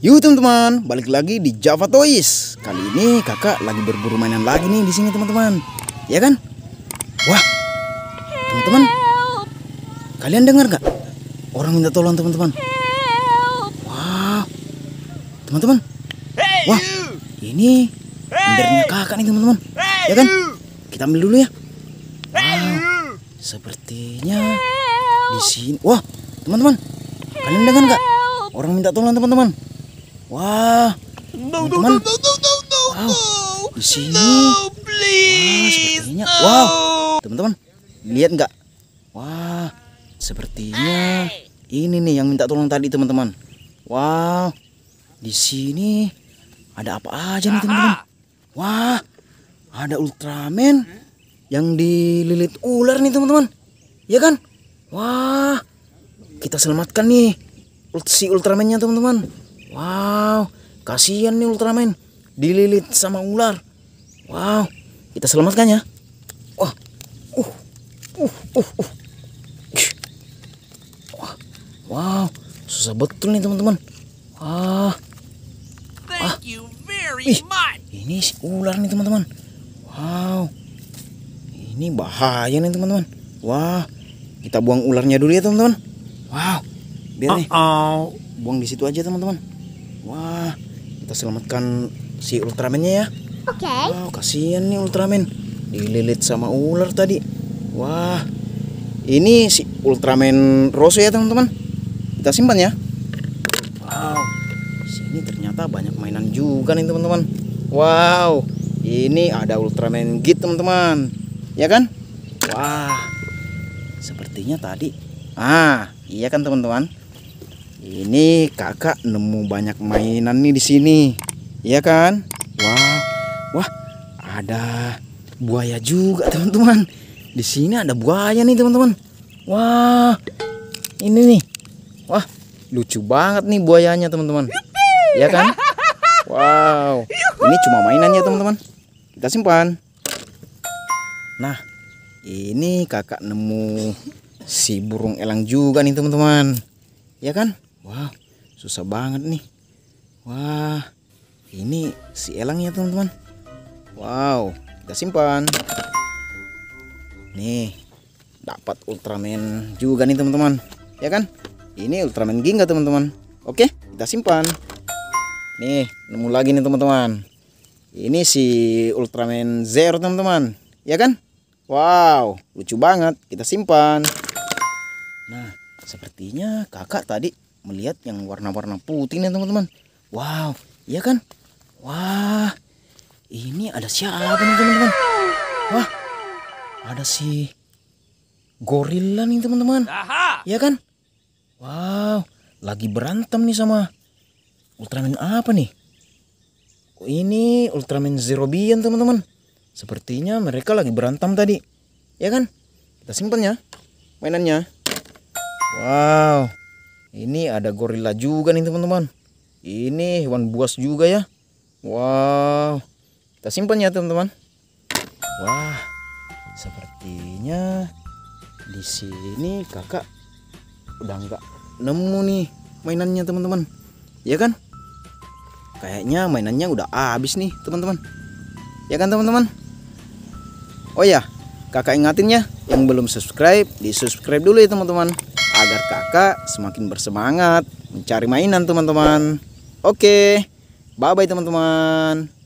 Yuk teman-teman, balik lagi di Java Toys. Kali ini kakak lagi berburu mainan lagi nih di sini teman-teman. Ya kan? Wah, teman-teman, kalian dengar nggak? Orang minta tolong teman-teman. Wah, teman-teman. Wah, ini bendernya kakak nih teman-teman. Ya kan? Kita ambil dulu ya. Wah, sepertinya di sini. Wah, teman-teman, kalian dengar nggak? Orang minta tolong teman-teman. Wah. No, teman -teman. no, no, no, no, no, wow. Di sini. No, please. Wah, sepertinya. No. Wow. Teman-teman, lihat nggak? Wah, sepertinya hey. ini nih yang minta tolong tadi, teman-teman. Wow. Di sini ada apa aja nih, teman-teman? Wah, ada Ultraman yang dililit ular nih, teman-teman. Ya kan? Wah, kita selamatkan nih si Ultraman-nya, teman-teman. Wow, kasihan nih Ultraman. Dililit sama ular. Wow, kita selamatkan ya. Wah, uh, uh, uh, uh. Wah, wow, susah betul nih teman-teman. Wah, wah. Ih, ini si ular nih teman-teman. Wow, ini bahaya nih teman-teman. Wah, kita buang ularnya dulu ya teman-teman. Wow, biar nih. Uh -oh. Buang di situ aja teman-teman. Wah, kita selamatkan si Ultramannya ya. Oke. Okay. Wow, kasihan nih Ultraman. Dililit sama ular tadi. Wah, ini si Ultraman Rose ya teman-teman. Kita simpan ya. Wow, sini ternyata banyak mainan juga nih teman-teman. Wow, ini ada Ultraman Git teman-teman. Ya kan? Wah, sepertinya tadi. Ah, iya kan teman-teman. Ini kakak nemu banyak mainan nih di sini. Iya kan? Wah, wah ada buaya juga teman-teman. Di sini ada buaya nih teman-teman. Wah, ini nih. Wah, lucu banget nih buayanya teman-teman. Iya kan? Wow, ini cuma mainannya teman-teman. Kita simpan. Nah, ini kakak nemu si burung elang juga nih teman-teman. Ya kan? Wah, susah banget nih. Wah, ini si elang ya teman-teman. Wow, kita simpan. Nih, dapat Ultraman juga nih teman-teman. Ya kan? Ini Ultraman Ginga teman-teman. Oke, kita simpan. Nih, nemu lagi nih teman-teman. Ini si Ultraman Zero teman-teman. Ya kan? Wow, lucu banget. Kita simpan. Nah, sepertinya kakak tadi melihat yang warna-warna putih nih teman-teman wow iya kan wah ini ada siapa nih teman-teman wah ada si gorila nih teman-teman iya kan wow lagi berantem nih sama Ultraman apa nih ini Ultraman Zero Zerobian teman-teman sepertinya mereka lagi berantem tadi ya kan kita simpan ya mainannya wow ini ada gorila juga nih teman-teman. Ini hewan buas juga ya. Wow. Kita simpan ya teman-teman. Wah. Sepertinya di sini kakak udah nggak nemu nih mainannya teman-teman. Ya kan? Kayaknya mainannya udah habis nih teman-teman. Ya kan teman-teman? Oh ya, kakak ingatin ya yang belum subscribe, di subscribe dulu ya teman-teman agar kakak semakin bersemangat mencari mainan teman-teman. Oke, bye-bye teman-teman.